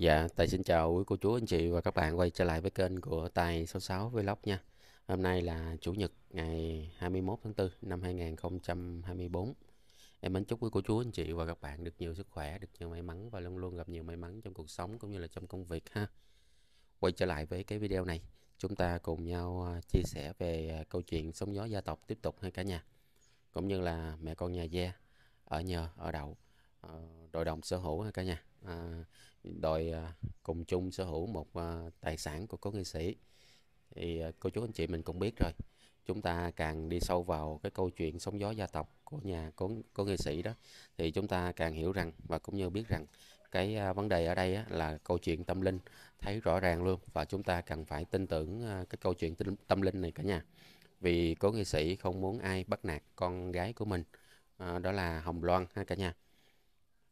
Dạ, Tài xin chào quý cô chú, anh chị và các bạn quay trở lại với kênh của Tài 66 Vlog nha. Hôm nay là Chủ nhật ngày 21 tháng 4 năm 2024. Em mến chúc quý cô chú, anh chị và các bạn được nhiều sức khỏe, được nhiều may mắn và luôn luôn gặp nhiều may mắn trong cuộc sống cũng như là trong công việc ha. Quay trở lại với cái video này, chúng ta cùng nhau à, chia sẻ về à, câu chuyện sóng gió gia tộc tiếp tục hay cả nhà. Cũng như là mẹ con nhà Gia ở nhờ, ở đậu, ờ, đội đồng sở hữu ha cả nhà. À, đòi à, cùng chung sở hữu một à, tài sản của cố nghệ sĩ thì à, cô chú anh chị mình cũng biết rồi chúng ta càng đi sâu vào cái câu chuyện sóng gió gia tộc của nhà cố cố nghệ sĩ đó thì chúng ta càng hiểu rằng và cũng như biết rằng cái vấn đề ở đây là câu chuyện tâm linh thấy rõ ràng luôn và chúng ta cần phải tin tưởng cái câu chuyện tâm linh này cả nhà vì cố nghệ sĩ không muốn ai bắt nạt con gái của mình đó là Hồng Loan ha cả nhà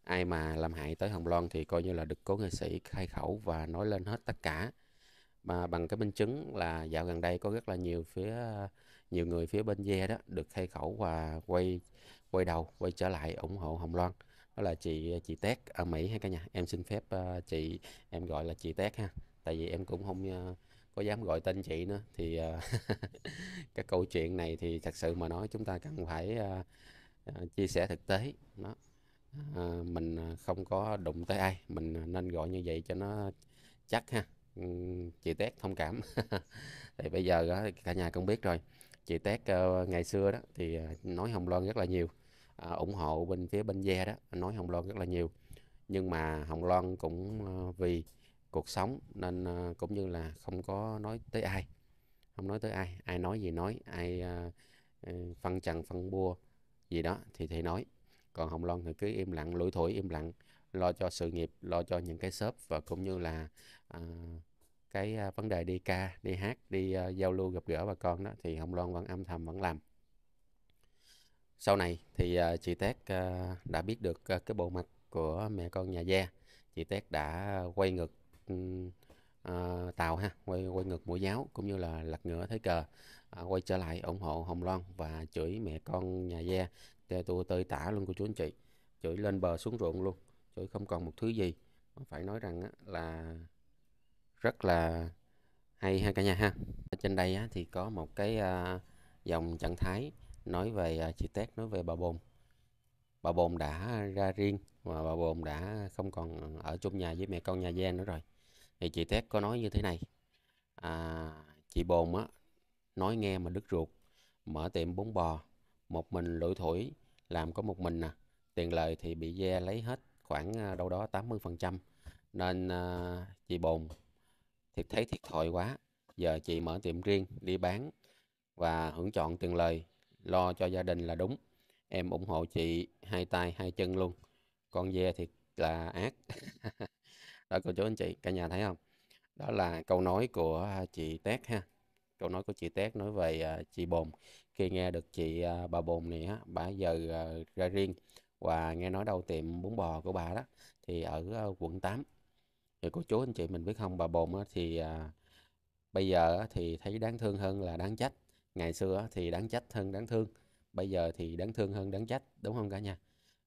ai mà làm hại tới Hồng Loan thì coi như là được cố nghệ sĩ khai khẩu và nói lên hết tất cả mà bằng cái minh chứng là dạo gần đây có rất là nhiều phía nhiều người phía bên dê đó được khai khẩu và quay quay đầu quay trở lại ủng hộ Hồng Loan đó là chị chị Tét ở Mỹ hay cả nhà em xin phép ờ, chị em gọi là chị Tét ha tại vì em cũng không ờ, có dám gọi tên chị nữa thì ờ, cái câu chuyện này thì thật sự mà nói chúng ta cần phải chia sẻ thực tế nó Ờ, mình à, không có đụng tới ai mình à, nên gọi như vậy cho nó chắc ha ừ, chị tét thông cảm thì bây giờ đó, cả nhà cũng biết rồi chị tét ờ, ngày xưa đó thì à, nói hồng loan rất là nhiều ủng hộ bên phía bên gia đó nói hồng loan rất là nhiều nhưng mà hồng loan cũng ờ, vì cuộc sống nên cũng như là không có nói tới ai không nói tới ai ai nói gì nói ai phân trần phân bua gì đó thì thầy nói còn hồng loan thì cứ im lặng lủi thủi im lặng lo cho sự nghiệp lo cho những cái shop và cũng như là à, cái à, vấn đề đi ca đi hát đi uh, giao lưu gặp gỡ bà con đó thì hồng loan vẫn âm thầm vẫn làm sau này thì uh, chị tét uh, đã biết được uh, cái bộ mặt của mẹ con nhà gia chị tét đã quay ngược uh, tàu ha quay quay ngược mũi giáo cũng như là lật ngửa thế cờ uh, quay trở lại ủng hộ hồng loan và chửi mẹ con nhà gia Cha tôi tơi tả luôn của chú anh chị Chửi lên bờ xuống ruộng luôn Chửi không còn một thứ gì Phải nói rằng là rất là hay ha cả nhà ha Ở trên đây á, thì có một cái à, dòng trạng thái nói về à, chị Tét nói về bà Bồn bà Bồn đã ra riêng và bà Bồn đã không còn ở chung nhà với mẹ con nhà Giang nữa rồi thì chị Tét có nói như thế này à, chị Bồn á nói nghe mà đứt ruột mở tiệm bún bò một mình lủi thủi làm có một mình à tiền lời thì bị ve lấy hết khoảng à, đâu đó 80% nên à, chị bồn thì thấy thiệt thòi quá giờ chị mở tiệm riêng đi bán và hưởng chọn tiền lời lo cho gia đình là đúng em ủng hộ chị hai tay hai chân luôn con ve thiệt là ác đó cô chú anh chị cả nhà thấy không đó là câu nói của à, chị Tét ha câu nói của chị Tét nói về uh, chị Bồn khi nghe được chị à, bà bồn này á bà giờ à, ra riêng và nghe nói đâu tiệm bún bò của bà đó thì ở à, quận 8 thì cô chú anh chị mình biết không bà bồn á, thì bây giờ thì thấy đáng thương hơn là đáng trách ngày xưa thì đáng trách hơn đáng thương bây giờ thì đáng thương hơn đáng trách đúng không cả nhà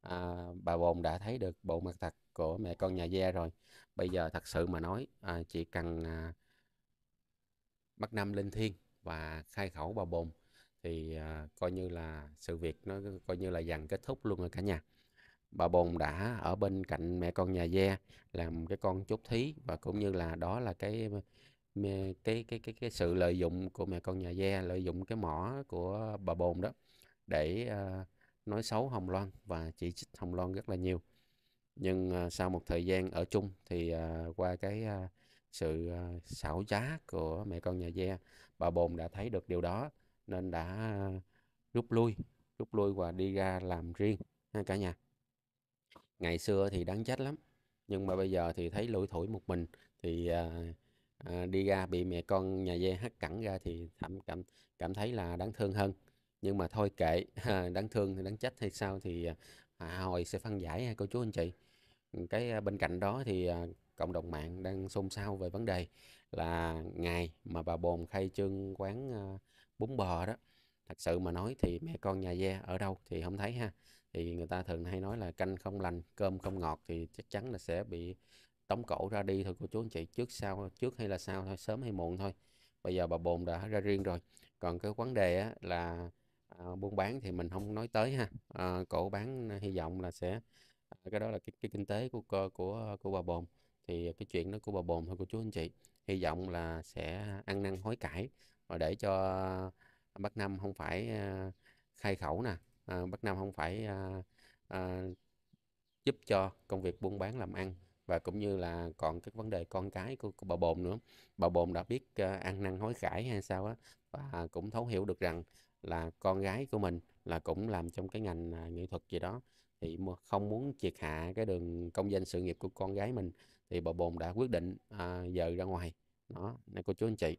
à, bà bồn đã thấy được bộ mặt thật của mẹ con nhà Gia rồi bây giờ thật sự mà nói à, chỉ cần bắt năm linh thiên và khai khẩu bà bồn thì à, coi như là sự việc nó coi như là dần kết thúc luôn rồi cả nhà bà bồn đã ở bên cạnh mẹ con nhà Gia làm cái con chốt thí và cũng như là đó là cái cái cái cái cái sự lợi dụng của mẹ con nhà Gia lợi dụng cái mỏ của bà bồn đó để à, nói xấu Hồng Loan và chỉ trích Hồng Loan rất là nhiều nhưng à, sau một thời gian ở chung thì à, qua cái à, sự à, xảo trá của mẹ con nhà Gia bà bồn đã thấy được điều đó nên đã ờ, rút lui rút lui và đi ra làm riêng ha cả nhà ngày xưa thì đáng trách lắm nhưng mà bây giờ thì thấy lủi thủi một mình thì à, à, đi ra bị mẹ con nhà dê hắt cẳng ra thì cảm cảm cảm thấy là đáng thương hơn nhưng mà thôi kệ đáng thương thì đáng trách hay sao thì à, hồi sẽ phân giải cô chú anh chị cái bên cạnh đó thì à, cộng đồng mạng đang xôn xao về vấn đề là ngày mà bà bồn khai trương quán à, bún bò đó thật sự mà nói thì mẹ con nhà gia ở đâu thì không thấy ha thì người ta thường hay nói là canh không lành cơm không ngọt thì chắc chắn là sẽ bị tống cổ ra đi thôi cô chú anh chị trước sau trước hay là sau thôi sớm hay muộn thôi bây giờ bà bồn đã ra riêng rồi còn cái vấn đề á, là à, buôn bán thì mình không nói tới ha à, cổ bán hy vọng là sẽ à, cái đó là cái, cái kinh tế của cô của của bà bồn thì cái chuyện đó của bà bồn thôi cô chú anh chị hy vọng là sẽ ăn năn hối cải mà để cho Bắc Nam không phải ờ, khai khẩu nè ờ, Bắc Nam không phải ờ, giúp cho công việc buôn bán làm ăn và cũng như là còn cái vấn đề con cái của, của bà bồn nữa bà bồn đã biết uh, ăn năn hối cải hay sao á và cũng thấu hiểu được rằng là con gái của mình là cũng làm trong cái ngành uh, nghệ thuật gì đó thì không muốn triệt hạ cái đường công danh sự nghiệp của con gái mình thì bà bồn đã quyết định uh, dời ra ngoài đó này cô chú anh chị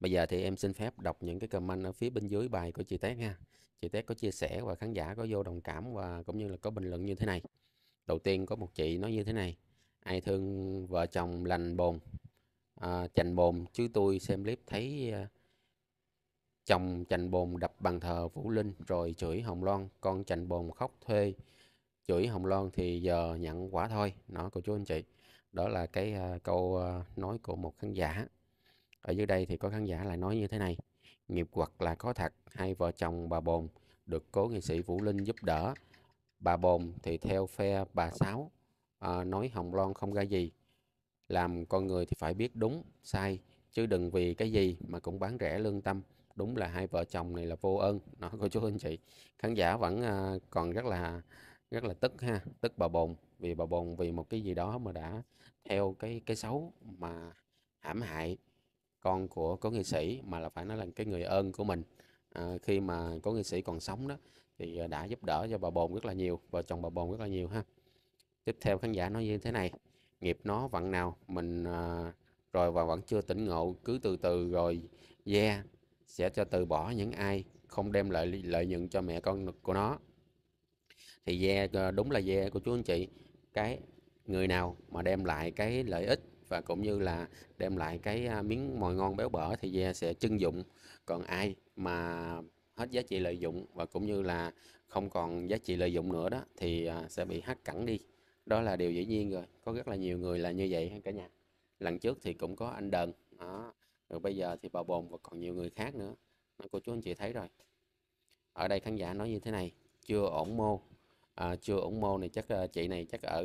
Bây giờ thì em xin phép đọc những cái comment ở phía bên dưới bài của chị Tét nha Chị Tét có chia sẻ và khán giả có vô đồng cảm và cũng như là có bình luận như thế này. Đầu tiên có một chị nói như thế này. Ai thương vợ chồng lành bồn, à, chành bồn chứ tôi xem clip thấy à, chồng chành bồn đập bàn thờ Vũ Linh rồi chửi Hồng Loan. Con chành bồn khóc thuê chửi Hồng Loan thì giờ nhận quả thôi. Nó cô chú anh chị. Đó là cái à, câu à, nói của một khán giả ở dưới đây thì có khán giả lại nói như thế này nghiệp quật là có thật hai vợ chồng bà bồn được cố nghệ sĩ vũ linh giúp đỡ bà bồn thì theo phe bà sáu à, nói hồng loan không ra gì làm con người thì phải biết đúng sai chứ đừng vì cái gì mà cũng bán rẻ lương tâm đúng là hai vợ chồng này là vô ơn nó cô chú anh chị khán giả vẫn à, còn rất là rất là tức ha tức bà bồn vì bà bồn vì một cái gì đó mà đã theo cái cái xấu mà hãm hại con của cố nghệ sĩ mà là phải nói là cái người ơn của mình à, khi mà cố nghệ sĩ còn sống đó thì à, đã giúp đỡ cho bà bồn rất là nhiều vợ chồng bà bồn rất là nhiều ha tiếp theo khán giả nói như thế này nghiệp nó vặn nào mình à, rồi và vẫn chưa tỉnh ngộ cứ từ từ rồi yeah sẽ cho từ bỏ những ai không đem lại lợi nhuận cho mẹ con của nó thì yeah à, đúng là yeah của chú anh chị cái người nào mà đem lại cái lợi ích và cũng như là đem lại cái à, miếng mồi ngon béo bở thì ve sẽ trưng dụng còn ai mà hết giá trị lợi dụng và cũng như là không còn giá trị lợi dụng nữa đó thì à, sẽ bị hắt cẳng đi đó là điều dĩ nhiên rồi có rất là nhiều người là như vậy cả nhà lần trước thì cũng có anh đờn đó rồi bây giờ thì bà bồn và còn nhiều người khác nữa cô chú anh chị thấy rồi ở đây khán giả nói như thế này chưa ổn mô à, chưa ổn mô này chắc à, chị này chắc ở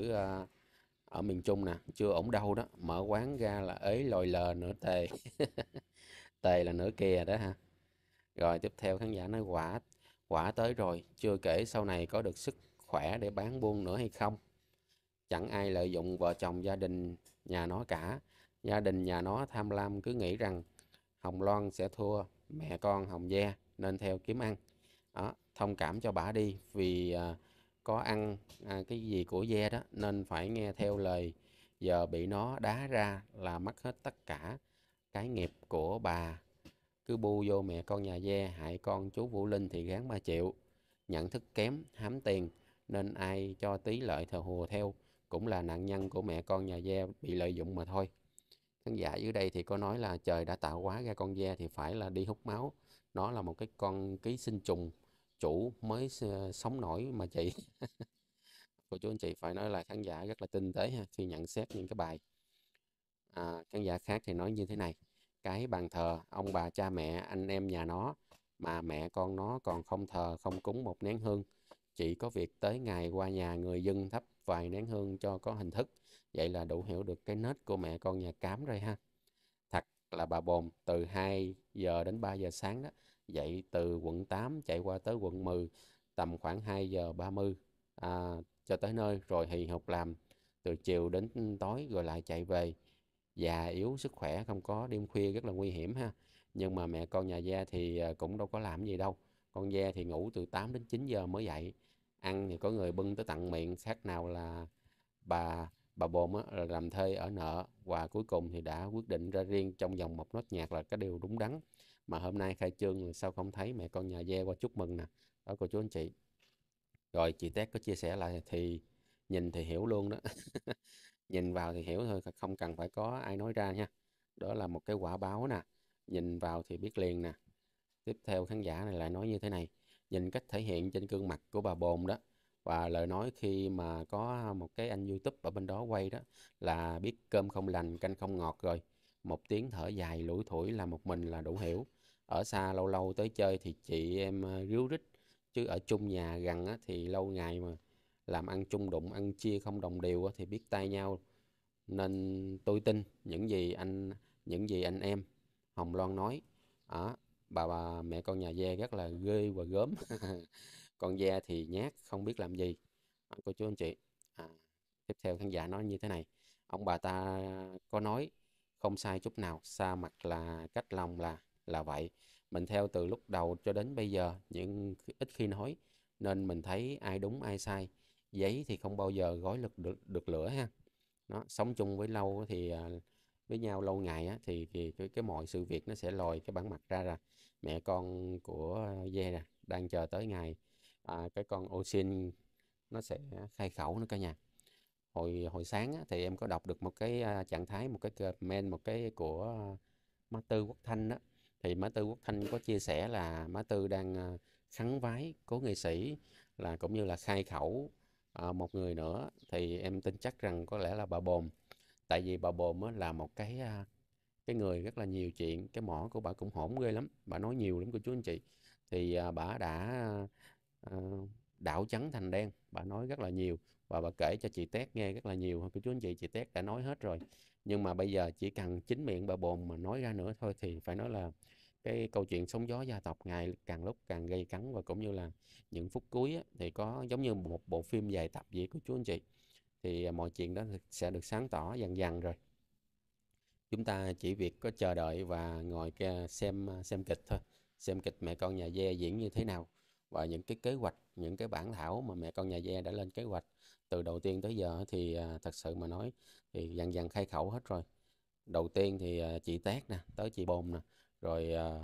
ở miền trung nè chưa ổn đâu đó mở quán ra là ấy lòi lờ nửa tề tề là nửa kia đó ha rồi tiếp theo khán giả nói quả quả tới rồi chưa kể sau này có được sức khỏe để bán buôn nữa hay không chẳng ai lợi dụng vợ chồng gia đình nhà nó cả gia đình nhà nó tham lam cứ nghĩ rằng hồng loan sẽ thua mẹ con hồng gia nên theo kiếm ăn đó, thông cảm cho bà đi vì uh, có ăn à, cái gì của ve đó nên phải nghe theo lời giờ bị nó đá ra là mất hết tất cả cái nghiệp của bà cứ bu vô mẹ con nhà ve hại con chú Vũ Linh thì gán ba triệu nhận thức kém hám tiền nên ai cho tí lợi thờ hùa theo cũng là nạn nhân của mẹ con nhà ve bị lợi dụng mà thôi khán giả dưới đây thì có nói là trời đã tạo hóa ra con ve thì phải là đi hút máu nó là một cái con ký sinh trùng chủ mới ờ, sống nổi mà chị cô chú anh chị phải nói là khán giả rất là tinh tế ha, khi nhận xét những cái bài à, khán giả khác thì nói như thế này cái bàn thờ ông bà cha mẹ anh em nhà nó mà mẹ con nó còn không thờ không cúng một nén hương chỉ có việc tới ngày qua nhà người dân thắp vài nén hương cho có hình thức vậy là đủ hiểu được cái nết của mẹ con nhà cám rồi ha thật là bà bồn từ 2 giờ đến 3 giờ sáng đó Vậy từ quận 8 chạy qua tới quận 10 tầm khoảng 2 giờ 30 à, cho tới nơi rồi thì học làm từ chiều đến tối rồi lại chạy về già yếu sức khỏe không có đêm khuya rất là nguy hiểm ha nhưng mà mẹ con nhà gia thì à, cũng đâu có làm gì đâu con gia thì ngủ từ 8 đến 9 giờ mới dậy ăn thì có người bưng tới tặng miệng xác nào là bà bà bồm là làm thuê ở nợ và cuối cùng thì đã quyết định ra riêng trong vòng một nốt nhạc là cái điều đúng đắn mà hôm nay khai trương sao không thấy mẹ con nhà Dê qua chúc mừng nè đó cô chú anh chị rồi chị tét có chia sẻ lại thì nhìn thì hiểu luôn đó nhìn vào thì hiểu thôi không cần phải có ai nói ra nha đó là một cái quả báo nè nhìn vào thì biết liền nè tiếp theo khán giả này lại nói như thế này nhìn cách thể hiện trên gương mặt của bà bồn đó và lời nói khi mà có một cái anh youtube ở bên đó quay đó là biết cơm không lành canh không ngọt rồi một tiếng thở dài lủi thủi là một mình là đủ hiểu ở xa lâu lâu tới chơi thì chị em ờ, ríu rít chứ ở chung nhà gần á, thì lâu ngày mà làm ăn chung đụng ăn chia không đồng đều á, thì biết tay nhau nên tôi tin những gì anh những gì anh em Hồng Loan nói à, bà bà mẹ con nhà Dê rất là ghê và gớm con Dê thì nhát không biết làm gì à, cô chú anh chị à, tiếp theo khán giả nói như thế này ông bà ta có nói không sai chút nào xa mặt là cách lòng là là vậy mình theo từ lúc đầu cho đến bây giờ nhưng ít khi nói nên mình thấy ai đúng ai sai giấy thì không bao giờ gói lực được, được lửa ha nó sống chung với lâu thì à, với nhau lâu ngày á, thì, thì cái, cái mọi sự việc nó sẽ lòi cái bản mặt ra ra mẹ con của dê nè đang chờ tới ngày à, cái con ô xin nó sẽ khai khẩu nữa cả nhà hồi hồi sáng á, thì em có đọc được một cái à, trạng thái một cái comment một cái của master Quốc Thanh đó thì Mã Tư Quốc Thanh có chia sẻ là Mã Tư đang ờ, khắn vái cố nghệ sĩ là cũng như là khai khẩu ờ, một người nữa thì em tin chắc rằng có lẽ là bà Bồn tại vì bà Bồn á, là một cái ờ, cái người rất là nhiều chuyện cái mỏ của bà cũng hổn ghê lắm bà nói nhiều lắm cô chú anh chị thì bà đã đảo trắng thành đen bà nói rất là nhiều và bà kể cho chị Tét nghe rất là nhiều cô chú anh chị chị Tét đã nói hết rồi nhưng mà bây giờ chỉ cần chính miệng bà bồn mà nói ra nữa thôi thì phải nói là cái câu chuyện sóng gió gia tộc ngày càng lúc càng gây cấn và cũng như là những phút cuối á, thì có giống như một bộ phim dài tập vậy của chú anh chị thì à, mọi chuyện đó sẽ được sáng tỏ dần dần rồi chúng ta chỉ việc có chờ đợi và ngồi xem à, xem kịch thôi xem kịch mẹ con nhà dê diễn như thế nào và những cái kế hoạch những cái bản thảo mà mẹ con nhà Gia đã lên kế hoạch từ đầu tiên tới giờ thì à, thật sự mà nói thì dần dần khai khẩu hết rồi đầu tiên thì à, chị Tét nè tới chị Bồn nè rồi à,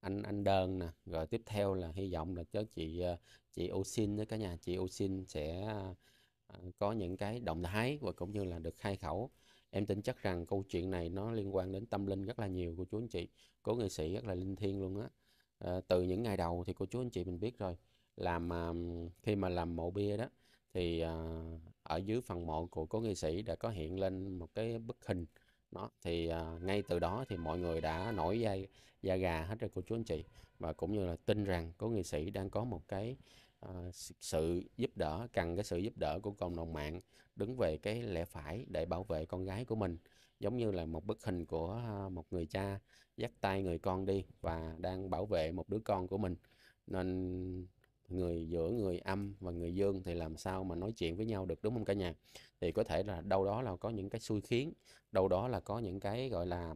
anh anh đơn nè rồi tiếp theo là hy vọng là cho chị chị ô xin với cả nhà chị ô xin sẽ có những cái động thái và cũng như là được khai khẩu em tin chắc rằng câu chuyện này nó liên quan đến tâm linh rất là nhiều của chú anh chị cố nghệ sĩ rất là linh thiêng luôn á Ờ, từ những ngày đầu thì cô chú anh chị mình biết rồi làm à, khi mà làm mộ bia đó thì à, ở dưới phần mộ của cố nghệ sĩ đã có hiện lên một cái bức hình đó thì à, ngay từ đó thì mọi người đã nổi da da gà hết rồi cô chú anh chị và cũng như là tin rằng cố nghệ sĩ đang có một cái sự giúp đỡ cần cái sự giúp đỡ của cộng đồng mạng đứng về cái lẽ phải để bảo vệ con gái của mình giống như là một bức hình của à, một người cha dắt tay người con đi và đang bảo vệ một đứa con của mình nên người giữa người âm và người dương thì làm sao mà nói chuyện với nhau được đúng không cả nhà thì có thể là đâu đó là có những cái xui khiến đâu đó là có những cái gọi là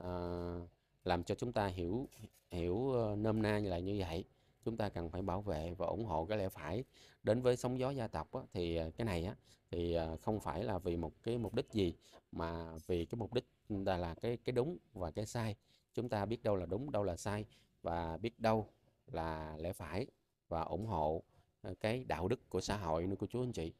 uh, làm cho chúng ta hiểu hiểu uh, nôm na như là như vậy chúng ta cần phải bảo vệ và ủng hộ cái lẽ phải đến với sóng gió gia tộc á, thì à, cái này á, thì à, không phải là vì một cái mục đích gì mà vì cái mục đích ừ, là là cái cái đúng và cái sai chúng ta biết đâu là đúng đâu là sai và biết đâu là lẽ phải và ủng hộ ờ, cái đạo đức của xã hội nữa của chú anh chị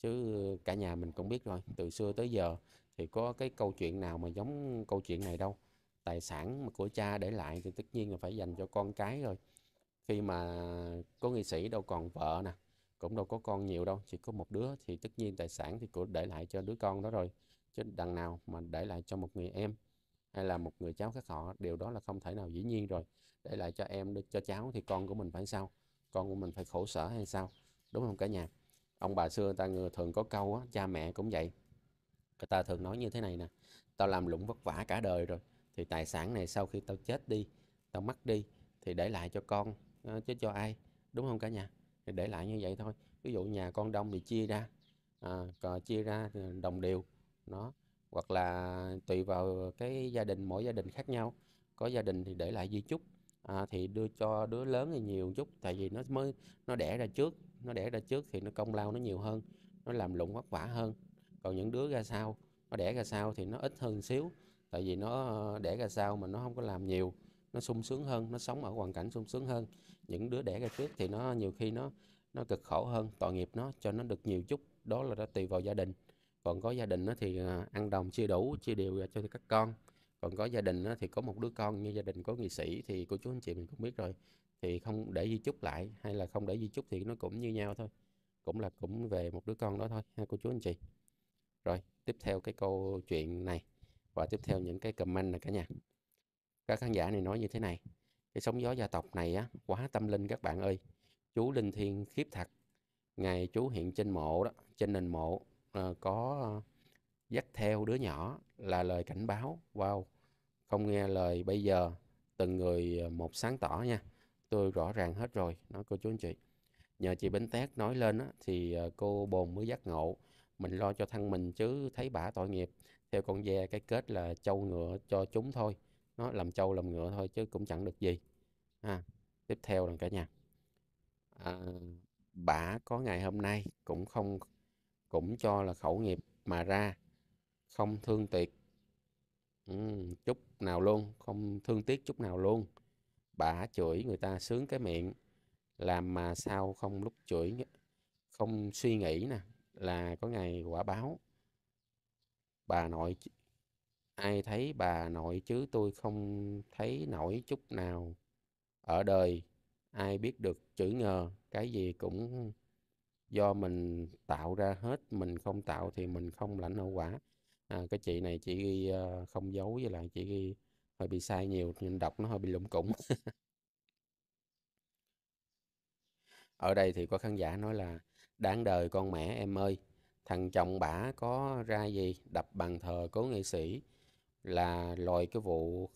chứ cả nhà mình cũng biết rồi từ xưa tới giờ thì có cái câu chuyện nào mà giống câu chuyện này đâu tài sản của cha để lại thì tất nhiên là phải dành cho con cái rồi khi mà có nghị sĩ đâu còn vợ nè cũng đâu có con nhiều đâu chỉ có một đứa thì tất nhiên tài sản thì cũng để lại cho đứa con đó rồi chứ đằng nào mà để lại cho một người em hay là một người cháu khác họ điều đó là không thể nào dĩ nhiên rồi để lại cho em cho cháu thì con của mình phải sao con của mình phải khổ sở hay sao đúng không cả nhà ông bà xưa ta người thường có câu á, cha mẹ cũng vậy người ta thường nói như thế này nè tao làm lụng vất vả cả đời rồi thì tài sản này sau khi tao chết đi tao mất đi thì để lại cho con Ờ, chết cho ai đúng không cả nhà thì để lại như vậy thôi ví dụ nhà con đông thì chia ra à, chia ra đồng đều nó hoặc là tùy vào cái gia đình mỗi gia đình khác nhau có gia đình thì để lại di chúc à, thì đưa cho đứa lớn thì nhiều chút tại vì nó mới nó đẻ ra trước nó đẻ ra trước thì nó công lao nó nhiều hơn nó làm lụng vất vả hơn còn những đứa ra sau nó đẻ ra sau thì nó ít hơn xíu tại vì nó ờ, đẻ ra sau mà nó không có làm nhiều nó sung sướng hơn nó sống ở hoàn cảnh sung sướng hơn những đứa đẻ ra trước thì nó nhiều khi nó nó cực khổ hơn tội nghiệp nó cho nó được nhiều chút đó là đã tùy vào gia đình còn có gia đình nó thì à, ăn đồng chia đủ chia đều cho các con còn có gia đình đó thì có một đứa con như gia đình có nghị sĩ thì cô chú anh chị mình cũng biết rồi thì không để di chúc lại hay là không để di chúc thì nó cũng như nhau thôi cũng là cũng về một đứa con đó thôi ha cô chú anh chị rồi tiếp theo cái câu chuyện này và tiếp theo những cái comment này cả nhà các khán giả này nói như thế này cái sóng gió gia tộc này á quá tâm linh các bạn ơi chú linh thiên khiếp thật ngày chú hiện trên mộ đó trên nền mộ à, có ờ, dắt theo đứa nhỏ là lời cảnh báo wow không nghe lời bây giờ từng người ờ, một sáng tỏ nha tôi rõ ràng hết rồi nói cô chú anh chị nhờ chị Bến Tét nói lên á, thì cô bồn mới giác ngộ mình lo cho thân mình chứ thấy bả tội nghiệp theo con ve cái kết là châu ngựa cho chúng thôi nó làm châu làm ngựa thôi chứ cũng chẳng được gì à, tiếp theo là cả nhà à, bả có ngày hôm nay cũng không cũng cho là khẩu nghiệp mà ra không thương tiếc ừ, chút nào luôn không thương tiếc chút nào luôn bả chửi người ta sướng cái miệng làm mà sao không lúc chửi không suy nghĩ nè là có ngày quả báo bà nội ai thấy bà nội chứ tôi không thấy nổi chút nào ở đời ai biết được chữ ngờ cái gì cũng do mình tạo ra hết mình không tạo thì mình không lãnh hậu quả à, cái chị này chị ghi ờ, không giấu với lại chị ghi hơi bị sai nhiều nên đọc nó hơi bị lủng củng ở đây thì có khán giả nói là đáng đời con mẹ em ơi thằng chồng bả có ra gì đập bàn thờ cố nghệ sĩ là lòi cái vụ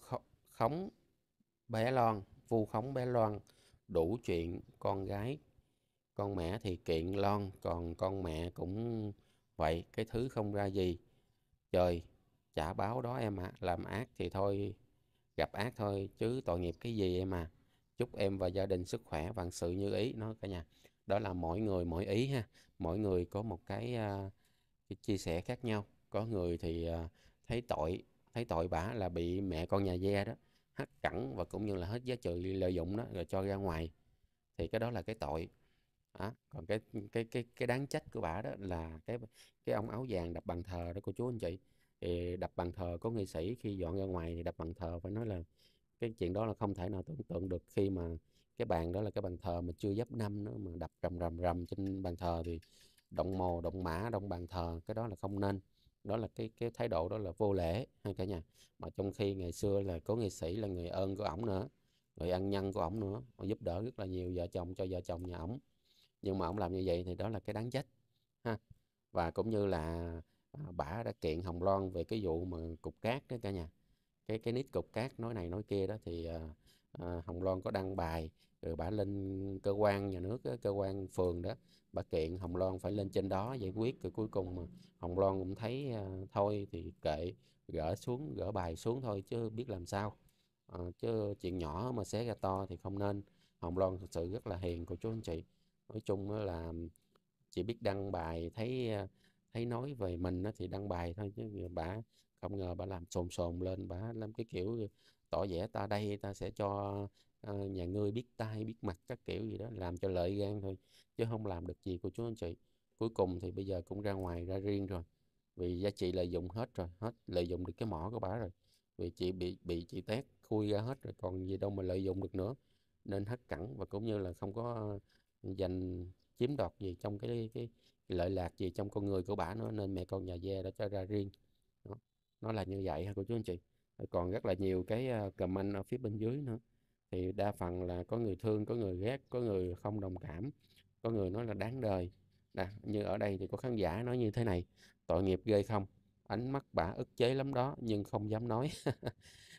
khống bé lon vu khống bé Loan đủ chuyện con gái con mẹ thì kiện Loan còn con mẹ cũng vậy cái thứ không ra gì trời trả báo đó em ạ à. làm ác thì thôi gặp ác thôi chứ tội nghiệp cái gì em à chúc em và gia đình sức khỏe vạn sự như ý nó cả nhà đó là mỗi người mỗi ý ha mỗi người có một cái, uh, cái chia sẻ khác nhau có người thì uh, thấy tội thấy tội bả là bị mẹ con nhà ve đó hắt cẩn và cũng như là hết giá trị lợi dụng đó rồi cho ra ngoài thì cái đó là cái tội đó. còn cái cái cái cái đáng trách của bà đó là cái cái ông áo vàng đập bàn thờ đó cô chú anh chị thì đập bàn thờ có nghệ sĩ khi dọn ra ngoài thì đập bàn thờ phải nói là cái chuyện đó là không thể nào tưởng tượng được khi mà cái bàn đó là cái bàn thờ mà chưa dấp năm nữa mà đập rầm rầm rầm trên bàn thờ thì động mồ động mã động bàn thờ cái đó là không nên đó là cái cái thái độ đó là vô lễ ha cả nhà mà trong khi ngày xưa là có nghệ sĩ là người ơn của ổng nữa người ăn nhân của ổng nữa họ giúp đỡ rất là nhiều vợ chồng cho vợ chồng nhà ổng nhưng mà ổng làm như vậy thì đó là cái đáng trách ha và cũng như là à, bả đã kiện Hồng Loan về cái vụ mà cục cát đó cả nhà cái cái nít cục cát nói này nói kia đó thì à, à Hồng Loan có đăng bài rồi ừ, bà lên cơ quan nhà nước cơ quan phường đó bà kiện hồng loan phải lên trên đó giải quyết rồi cuối cùng mà hồng loan cũng thấy à, thôi thì kệ gỡ xuống gỡ bài xuống thôi chứ biết làm sao à, chứ chuyện nhỏ mà xé ra to thì không nên hồng loan thực sự rất là hiền của chú anh chị nói chung là chị biết đăng bài thấy à, thấy nói về mình thì đăng bài thôi chứ bà không ngờ bà làm sồn sồn lên bà làm cái kiểu tỏ vẻ ta đây ta sẽ cho Ờ, nhà ngươi biết tay biết mặt các kiểu gì đó làm cho lợi gan thôi chứ không làm được gì của chú anh chị cuối cùng thì bây giờ cũng ra ngoài ra riêng rồi vì giá trị lợi dụng hết rồi hết lợi dụng được cái mỏ của bà rồi vì chị bị bị chị tét khui ra hết rồi còn gì đâu mà lợi dụng được nữa nên hất cẳng và cũng như là không có dành ờ, chiếm đoạt gì trong cái cái lợi lạc gì trong con người của bà nữa nên mẹ con nhà ve đã cho ra riêng đó. nó là như vậy ha cô chú anh chị còn rất là nhiều cái ờ, comment ở phía bên dưới nữa thì đa phần là có người thương có người ghét có người không đồng cảm có người nói là đáng đời Đã, như ở đây thì có khán giả nói như thế này tội nghiệp ghê không ánh mắt bả ức chế lắm đó nhưng không dám nói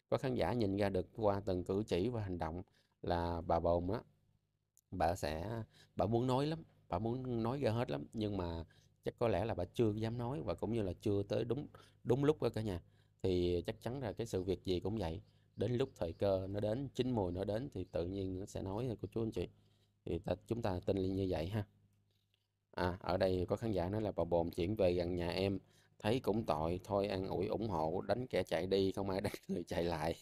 có khán giả nhìn ra được qua từng cử chỉ và hành động là bà bồn á bà sẽ bà muốn nói lắm bà muốn nói ra hết lắm nhưng mà chắc có lẽ là bà chưa dám nói và cũng như là chưa tới đúng đúng lúc đó cả nhà thì chắc chắn là cái sự việc gì cũng vậy đến lúc thời cơ nó đến chín mùi nó đến thì tự nhiên nó sẽ nói cô chú anh chị thì ta, chúng ta tin như vậy ha à, ở đây có khán giả nói là bà bồn chuyển về gần nhà em thấy cũng tội thôi ăn ủi ủng hộ đánh kẻ chạy đi không ai đánh người chạy lại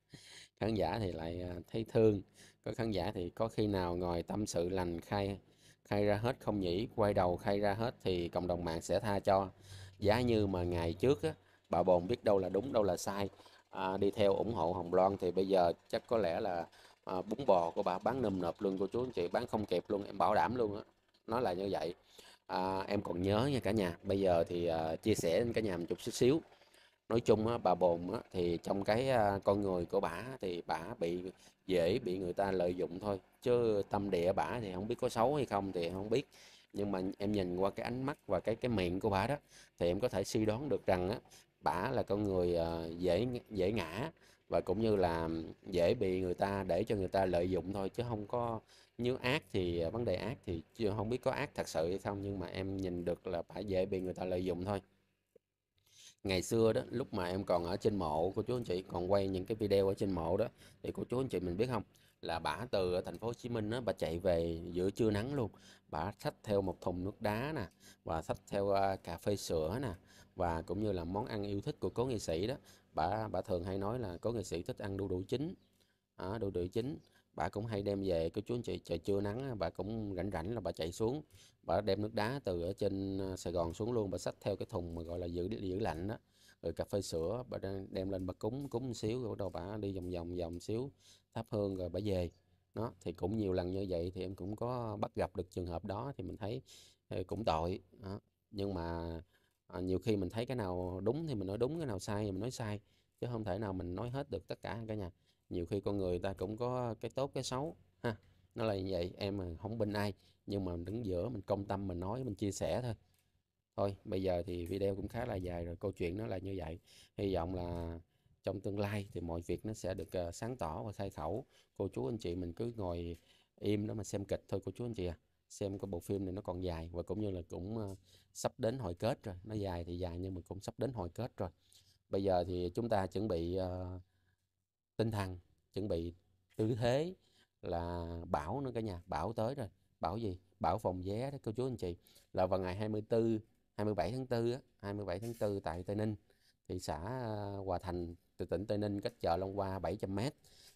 khán giả thì lại à, thấy thương có khán giả thì có khi nào ngồi tâm sự lành khai khai ra hết không nhỉ quay đầu khai ra hết thì cộng đồng mạng sẽ tha cho giá như mà ngày trước á, bà bồn biết đâu là đúng đâu là sai à, đi theo ủng hộ Hồng Loan thì bây giờ chắc có lẽ là à, bún bò của bà bán nùm nộp luôn cô chú anh chị bán không kịp luôn em bảo đảm luôn á nó là như vậy à, em còn nhớ nha cả nhà bây giờ thì à, chia sẻ đến cả nhà một chút xíu xíu nói chung á, bà bồn á, thì trong cái à, con người của bà thì bà bị dễ bị người ta lợi dụng thôi chứ tâm địa bà thì không biết có xấu hay không thì không biết nhưng mà em nhìn qua cái ánh mắt và cái cái miệng của bà đó thì em có thể suy đoán được rằng á, bả là con người ờ, dễ dễ ngã và cũng như là dễ bị người ta để cho người ta lợi dụng thôi chứ không có như ác thì ờ, vấn đề ác thì chưa không biết có ác thật sự hay không nhưng mà em nhìn được là phải dễ bị người ta lợi dụng thôi ngày xưa đó lúc mà em còn ở trên mộ của chú anh chị còn quay những cái video ở trên mộ đó thì cô chú anh chị mình biết không là bả từ ở thành phố Hồ Chí Minh đó bà chạy về giữa trưa nắng luôn bả xách theo một thùng nước đá nè và xách theo ờ, cà phê sữa nè và cũng như là món ăn yêu thích của cố nghệ sĩ đó bà bà thường hay nói là cố nghệ sĩ thích ăn đu đủ chín à, đu đủ chín bà cũng hay đem về cái chú anh chị trời chưa nắng bà cũng rảnh rảnh là bà chạy xuống bà đem nước đá từ ở trên à, Sài Gòn xuống luôn bà xách theo cái thùng mà gọi là giữ giữ lạnh đó rồi cà phê sữa bà đem lên bà cúng cúng một xíu rồi bắt đầu bà đi vòng vòng vòng xíu thắp hương rồi bà về nó thì cũng nhiều lần như vậy thì em cũng có bắt gặp được trường hợp đó thì mình thấy ờ, cũng tội đó. nhưng mà à, nhiều khi mình thấy cái nào đúng thì mình nói đúng cái nào sai thì mình nói sai chứ không thể nào mình nói hết được tất cả cả nhà nhiều khi con người ta cũng có cái tốt cái xấu ha nó là như vậy em không bên ai nhưng mà đứng giữa mình công tâm mình nói mình chia sẻ thôi thôi bây giờ thì video cũng khá là dài rồi câu chuyện nó là như vậy hy vọng là trong tương lai thì mọi việc nó sẽ được ờ, sáng tỏ và khai khẩu cô chú anh chị mình cứ ngồi im đó mà xem kịch thôi cô chú anh chị à xem cái bộ phim này nó còn dài và cũng như là cũng ờ, sắp đến hồi kết rồi nó dài thì dài nhưng mà cũng sắp đến hồi kết rồi bây giờ thì chúng ta chuẩn bị uh, tinh thần chuẩn bị tư thế là bảo nữa cả nhà bảo tới rồi bảo gì bảo phòng vé đó cô chú anh chị là vào ngày 24 27 tháng 4 á 27 tháng 4 tại Tây Ninh thị xã ờ, Hòa Thành từ tỉnh Tây Ninh cách chợ Long Hoa 700 m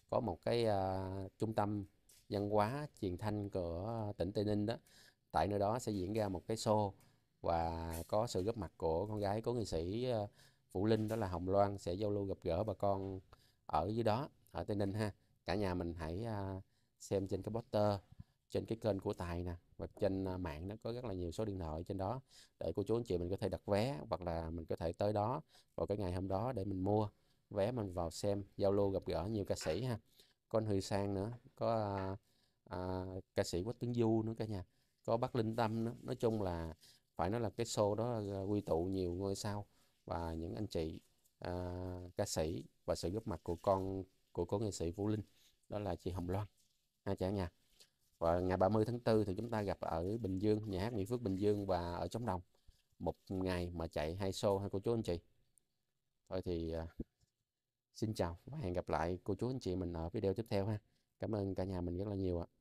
có một cái uh, trung tâm văn hóa truyền thanh của tỉnh Tây Ninh đó tại nơi đó sẽ diễn ra một cái show và có sự góp mặt của con gái của nghệ sĩ ờ, Vũ Linh đó là Hồng Loan sẽ giao lưu gặp gỡ bà con ở dưới đó ở Tây Ninh ha cả nhà mình hãy ờ, xem trên cái poster trên cái kênh của Tài nè và trên ờ, mạng nó có rất là nhiều số điện thoại trên đó để cô chú anh chị mình có thể đặt vé hoặc là mình có thể tới đó vào cái ngày hôm đó để mình mua vé mình vào xem giao lưu gặp gỡ nhiều ca sĩ ha con hơi Sang nữa có à, à, ca sĩ Quách Tuấn Du nữa cả nhà có bắc Linh Tâm nữa nói chung là phải nói là cái show đó à, quy tụ nhiều ngôi sao và những anh chị à, ca sĩ và sự góp mặt của con của cố nghệ sĩ Vũ Linh đó là chị Hồng Loan ha cả nhà và ngày 30 tháng 4 thì chúng ta gặp ở Bình Dương nhà hát Mỹ Phước Bình Dương và ở Trống Đồng một ngày mà chạy hai show hai cô chú anh chị thôi thì à, Xin chào và hẹn gặp lại cô chú anh chị mình ở video tiếp theo ha. Cảm ơn cả nhà mình rất là nhiều ạ.